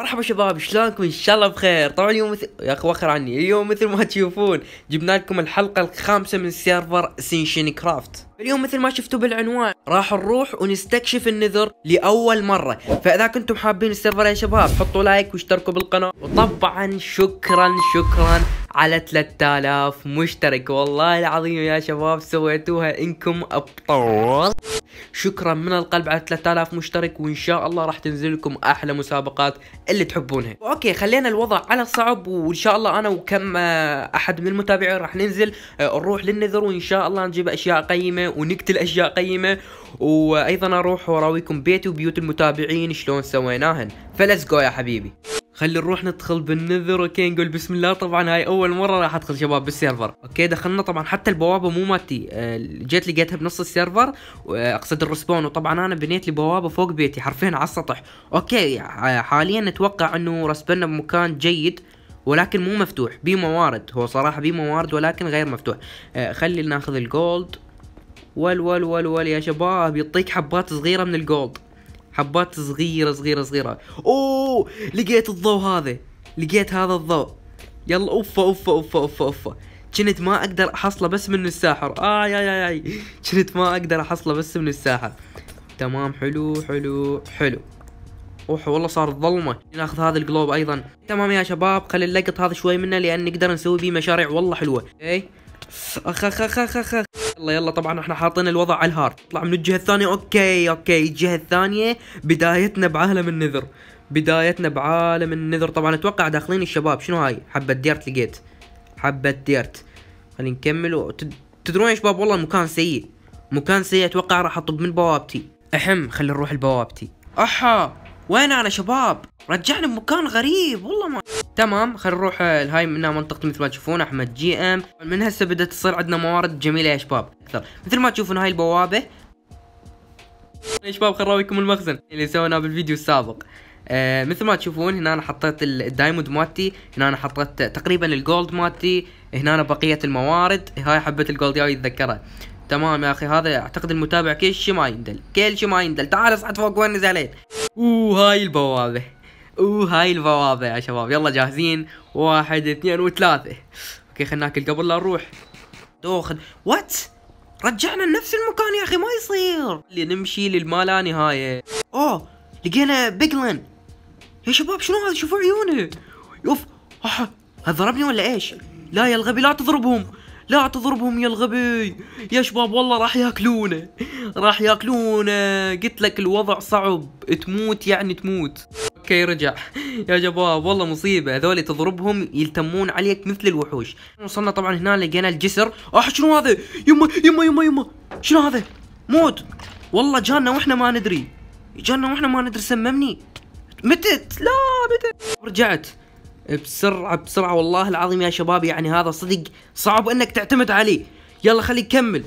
مرحبا شباب شلونكم ان شاء الله بخير طبعا اليوم مثل يا اخي وخر عني اليوم مثل ما تشوفون جبنا لكم الحلقه الخامسه من سيرفر سينشين كرافت اليوم مثل ما شفتوا بالعنوان راح نروح ونستكشف النذر لاول مره فاذا كنتم حابين السيرفر يا شباب حطوا لايك واشتركوا بالقناه وطبعا شكرا شكرا على 3000 مشترك والله العظيم يا شباب سويتوها انكم ابطال شكرا من القلب على 3000 مشترك وان شاء الله راح تنزل لكم احلى مسابقات اللي تحبونها اوكي خلينا الوضع على الصعب وان شاء الله انا وكم آه، احد من المتابعين راح ننزل آه، نروح للنذر وان شاء الله نجيب اشياء قيمه ونقتل اشياء قيمه وايضا اروح واراويكم بيتي وبيوت المتابعين شلون سويناهن جو يا حبيبي خلي نروح ندخل بالنذر اوكي نقول بسم الله طبعا هاي اول مره راح ادخل شباب بالسيرفر اوكي دخلنا طبعا حتى البوابه مو مالتي آه، جيت لقيتها بنص السيرفر آه، اقصد الرسبون وطبعا انا بنيت لي بوابه فوق بيتي حرفيا على السطح اوكي حاليا نتوقع انه رسبنا بمكان جيد ولكن مو مفتوح بي موارد هو صراحه بي موارد ولكن غير مفتوح آه، خلي ناخذ الجولد ول ول ول ول يا شباب يعطيك حبات صغيره من الجولد حبات صغيرة صغيرة صغيرة اوه لقيت الضوء هذا لقيت هذا الضوء يلا اوفا اوفا اوفا اوفا اوفا كنت ما اقدر احصله بس من الساحر آه يا يا يا كنت ما اقدر احصله بس من الساحر تمام حلو حلو حلو اوح والله صار ظلمة ناخذ هذا الجلوب ايضا تمام يا شباب خلي اللقط هذا شوي منه لان نقدر نسوي به مشاريع والله حلوه اي اخ اخ اخ اخ, أخ. يلا يلا طبعا احنا حاطين الوضع على الهارد طلع من الجهه الثانيه اوكي اوكي الجهه الثانيه بدايتنا بعالم النذر بدايتنا بعالم النذر طبعا اتوقع داخلين الشباب شنو هاي حبه ديرت لقيت حبه ديرت خلينا نكمل تدرون يا شباب والله المكان سيء مكان سيء اتوقع راح اطب من بوابتي احم خلينا نروح لبوابتي احا وين انا شباب رجعنا بمكان غريب والله ما تمام خلينا نروح آه، هاي منها منطقة مثل ما تشوفون احمد جي ام من هسه بدأت تصير عندنا موارد جميلة يا شباب اكثر مثل ما تشوفون هاي البوابة يا شباب خلينا نراويكم المخزن اللي سويناه بالفيديو السابق آه مثل ما تشوفون هنا انا حطيت الدايموند مالتي هنا انا حطيت تقريبا الجولد مالتي هنا أنا بقية الموارد هاي حبة الجولد ياوي يتذكرها تمام يا اخي هذا اعتقد المتابع كل شيء ما يندل كل شيء ما يندل تعال اصعد فوق ونز عليه هاي البوابة وهاي البوابة يا شباب يلا جاهزين واحد اثنين وثلاثة اوكي خلنا ناكل قبل لا نروح دوخن وات رجعنا لنفس المكان يا اخي ما يصير اللي نمشي للما لا نهاية اوه لقينا بيجلن يا شباب شنو هذا شوفوا عيونه يوف ضربني ولا ايش لا يا الغبي لا تضربهم لا تضربهم يا الغبي يا شباب والله راح ياكلونه راح ياكلونه قلت لك الوضع صعب تموت يعني تموت اوكي رجع يا شباب والله مصيبه هذول تضربهم يلتمون عليك مثل الوحوش وصلنا طبعا هنا لقينا الجسر اح آه، شنو هذا يما يما يما يما شنو هذا موت والله جانا واحنا ما ندري جانا واحنا ما ندري سممني متت لا متت رجعت بسرعه بسرعه والله العظيم يا شباب يعني هذا صدق صعب انك تعتمد عليه يلا خليك كمل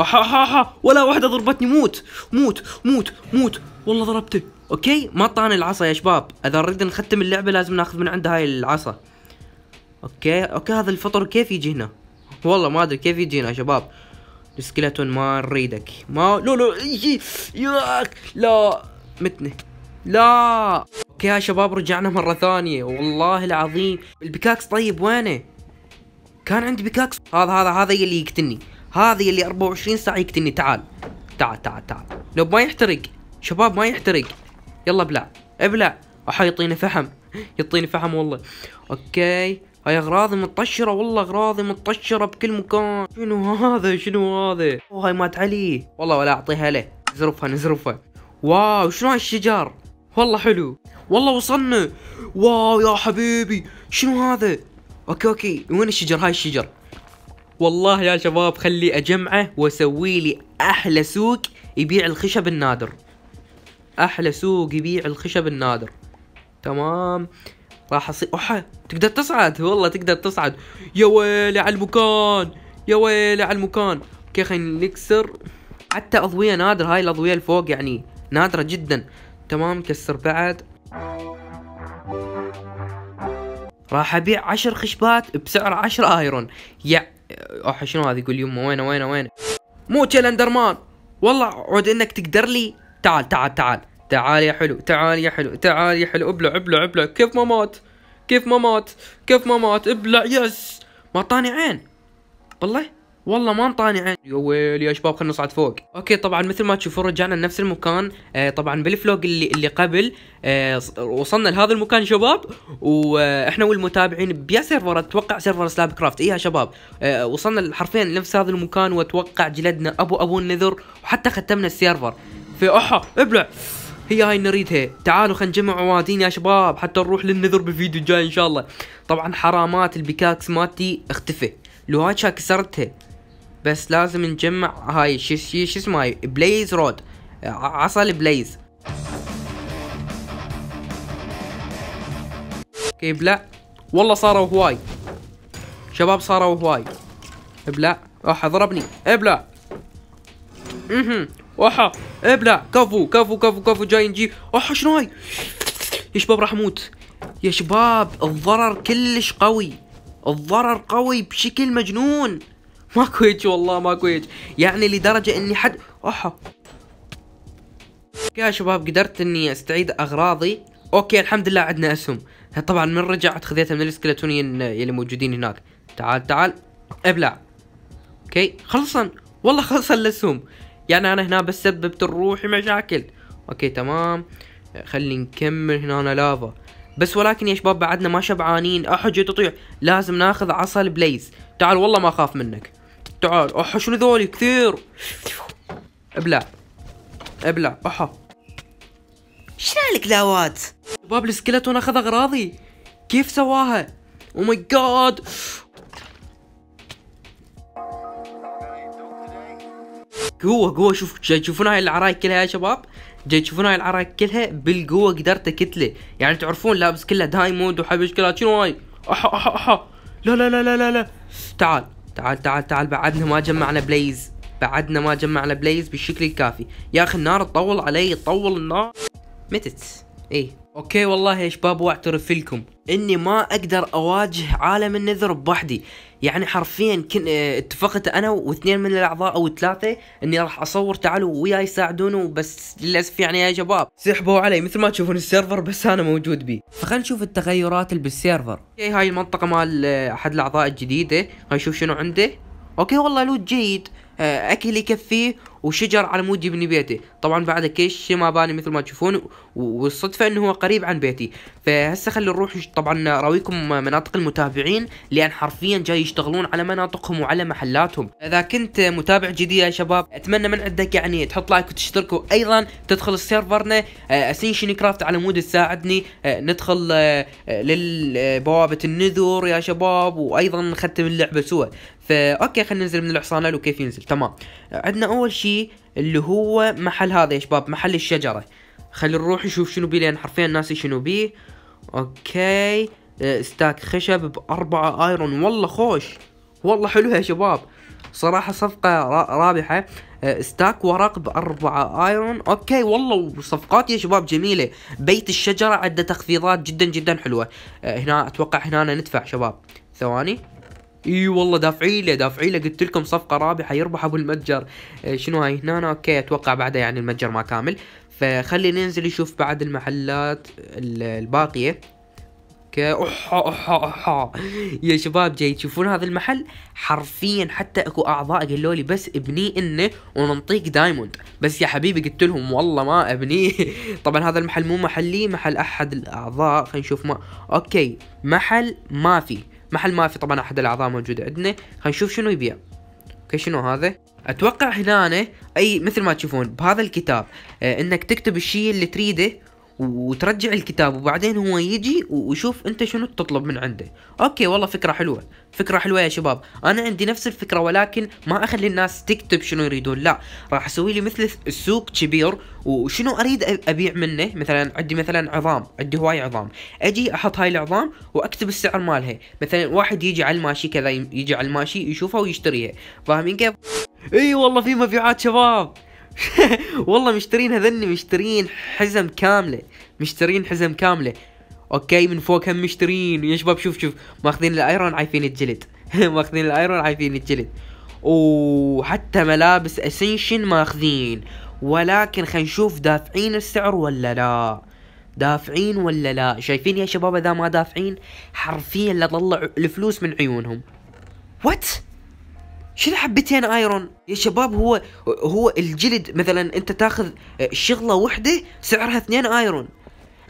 احا آه، ولا واحده ضربتني موت موت موت موت والله ضربته اوكي ما طاني العصا يا شباب اذا نريد نختم اللعبه لازم ناخذ من عنده هاي العصا اوكي اوكي هذا الفطر كيف يجي هنا والله ما ادري كيف يجينا يا شباب سكلتون ما نريدك ما لو لو ياك لا متني لا اوكي يا شباب رجعنا مره ثانيه والله العظيم البيكاكس طيب وينه كان عندي بيكاكس هذا هذا هذا اللي يقتلني هذا اللي 24 ساعه يقتلني تعال تعال تعال تعال لو ما يحترق شباب ما يحترق يلا ابلع ابلع يعطيني فحم يعطيني فحم والله اوكي هاي اغراضي متطشره والله اغراضي متطشره بكل مكان شنو هذا شنو هذا هاي مات علي والله ولا اعطيها له نزرفها نزرفها واو شنو هالشجر والله حلو والله وصلنا واو يا حبيبي شنو هذا اوكي اوكي وين الشجر هاي الشجر والله يا شباب خلي اجمعه واسوي لي احلى سوق يبيع الخشب النادر احلى سوق يبيع الخشب النادر تمام راح اصير اوه تقدر تصعد والله تقدر تصعد يا ويلي على المكان يا ويلي على المكان اوكي خلينا نكسر حتى اضويه نادر هاي الاضويه الفوق يعني نادره جدا تمام كسر بعد راح ابيع عشر خشبات بسعر عشر ايرون يا اوه شنو هذه يقول يمه وينه وينه وينه مو تشلندر مان والله عود انك تقدر لي تعال تعال تعال تعال يا حلو تعال يا حلو تعال يا حلو ابلع ابلع ابلع كيف ما مات كيف ما مات كيف ما مات ابلع يس ما طاني عين والله والله ما انطاني عين يا ويلي يا شباب خلينا نصعد فوق اوكي طبعا مثل ما تشوفون رجعنا لنفس المكان آه طبعا بالفلوق اللي اللي قبل آه وصلنا لهذا المكان شباب واحنا والمتابعين بيا سيرفر اتوقع سيرفر سلاب كرافت ايه يا شباب آه وصلنا حرفيا لنفس هذا المكان واتوقع جلدنا ابو ابو النذر وحتى ختمنا السيرفر في احا ابلع هي هاي نريدها تعالوا خلينا نجمع عوادين يا شباب حتى نروح للنذر بالفيديو الجاي ان شاء الله طبعا حرامات البيكاكس مالتي اختفى لو هاي كسرتها بس لازم نجمع هاي شو شو اسمها هاي بليز رود عصا البليز اوكي بلا والله صاروا هواي شباب صاروا هواي ابلع اح ضربني ابلع اها احا ابلع كفو كفو كفو كفو جاي نجي احشناي يا شباب راح اموت يا شباب الضرر كلش قوي الضرر قوي بشكل مجنون ماكو هيج والله ماكو هيج يعني لدرجه اني حد احا يا شباب قدرت اني استعيد اغراضي اوكي الحمد لله عندنا اسهم طبعا من رجعت خذيتها من السكلتونيين اللي موجودين هناك تعال تعال ابلع اوكي خلصا والله خلصا الاسهم يعني انا هنا بس سببت لروحي مشاكل اوكي تمام خلي نكمل هنا أنا لافا بس ولكن يا شباب بعدنا ما شبعانين احج تطيع لازم ناخذ عصا البليز تعال والله ما اخاف منك تعال احا شنو ذولي كثير ابلع ابلع احا شلالك لاوات شباب السكلتون اخذ اغراضي كيف سواها او ماي جاد قوة قوة شوف جاي تشوفون هاي العرايك كلها يا شباب جاي تشوفون هاي العرايك كلها بالقوة قدرت اكتله يعني تعرفون لابس كلها دايموند وحبش كلها شنو هاي احا احا احا لا لا لا لا لا لا تعال تعال تعال تعال بعدنا ما جمعنا بليز بعدنا ما جمعنا بليز بالشكل الكافي يا اخي النار تطول علي تطول النار متت ايه اوكي والله يا شباب واعترف لكم اني ما اقدر اواجه عالم النذر بوحدي يعني حرفيا كن آه، اتفقت انا واثنين من الاعضاء او ثلاثه اني راح اصور تعالوا وياي ساعدونه بس للاسف يعني يا شباب سحبوا علي مثل ما تشوفون السيرفر بس انا موجود بيه فخلينا نشوف التغيرات اللي بالسيرفر اوكي هاي المنطقه مال آه، احد الاعضاء الجديده هاي شوف شنو عنده اوكي والله لوت جيد آه، اكل يكفيه وشجر على مود يبني بيته طبعا بعد كيش ما باني مثل ما تشوفون والصدفه انه هو قريب عن بيتي فهسه خلي نروح طبعا راويكم مناطق المتابعين لان حرفيا جاي يشتغلون على مناطقهم وعلى محلاتهم اذا كنت متابع جديد يا شباب اتمنى من عندك يعني تحط لايك وتشترك وايضا تدخل السيرفرنا آه، اسينشن كرافت على مود تساعدني آه، ندخل للبوابة النذور يا شباب وايضا نختم اللعبه سوا فا اوكي خلينا ننزل من الحصان لو كيف ينزل تمام عندنا اول شيء اللي هو محل هذا يا شباب محل الشجره خلينا نروح نشوف شنو بيه لان حرفيا ناسي شنو بيه اوكي آه، ستاك خشب بأربعة ايرون والله خوش والله حلوة يا شباب صراحة صفقة رابحة آه، ستاك ورق بأربعة ايرون اوكي والله صفقات يا شباب جميلة بيت الشجرة عنده تخفيضات جدا جدا حلوة آه، هنا اتوقع هنا ندفع شباب ثواني اي والله دافعين له دافعين له قلت لكم صفقه رابحه يربح ابو المتجر آه، شنو هاي هنا اوكي اتوقع بعدها يعني المتجر ما كامل فخلي ننزل نشوف بعد المحلات الباقيه اوه اوه اوه يا شباب جاي تشوفون هذا المحل حرفيا حتى اكو اعضاء قالوا لي بس ابنيه انه وننطيك دايموند بس يا حبيبي قلت لهم والله ما ابنيه طبعا هذا المحل مو محلي محل احد الاعضاء خلينا نشوف ما اوكي محل ما في محل ما في طبعا احد الاعضاء موجوده عندنا خلينا نشوف شنو يبيع اوكي شنو هذا اتوقع هنا اي مثل ما تشوفون بهذا الكتاب آه، انك تكتب الشيء اللي تريده وترجع الكتاب وبعدين هو يجي ويشوف انت شنو تطلب من عنده اوكي والله فكره حلوه فكره حلوه يا شباب انا عندي نفس الفكره ولكن ما اخلي الناس تكتب شنو يريدون لا راح اسوي لي مثل السوق كبير وشنو اريد ابيع منه مثلا عندي مثلا عظام عندي هواي عظام اجي احط هاي العظام واكتب السعر مالها مثلا واحد يجي على الماشي كذا يجي على الماشي يشوفها ويشتريها فاهمين كيف اي والله في مبيعات شباب والله مشترين هذني مشترين حزم كامله مشترين حزم كامله اوكي من فوق هم مشترين يا شباب شوف شوف ماخذين الايرون عايفين الجلد ماخذين الايرون عايفين الجلد وحتى ملابس اسنشن ماخذين ولكن خلينا نشوف دافعين السعر ولا لا دافعين ولا لا شايفين يا شباب اذا ما دافعين حرفيا طلعوا الفلوس من عيونهم وات شنو حبتين ايرون يا شباب هو هو الجلد مثلا انت تاخذ آه، شغله وحده سعرها اثنين ايرون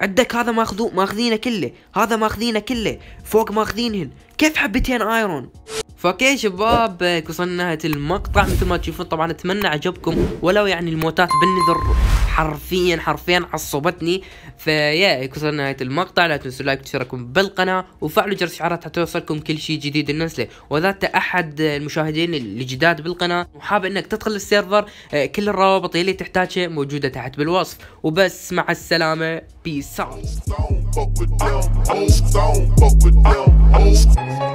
عندك هذا ماخذو ماخذينه كله هذا ماخذينه كله فوق ماخذينهن كيف حبتين ايرون فاوكي شباب وصلنا نهايه المقطع مثل ما تشوفون طبعا اتمنى عجبكم ولو يعني الموتات بالنذر حرفيا حرفيا عصبتني فيا وصلنا نهايه المقطع لا تنسوا لايك واشتراككم بالقناه وفعلوا جرس الاشعارات حتى يوصلكم كل شيء جديد واذا وذات احد المشاهدين الجداد بالقناه وحاب انك تدخل السيرفر كل الروابط اللي تحتاجها موجوده تحت بالوصف وبس مع السلامه بيس اوت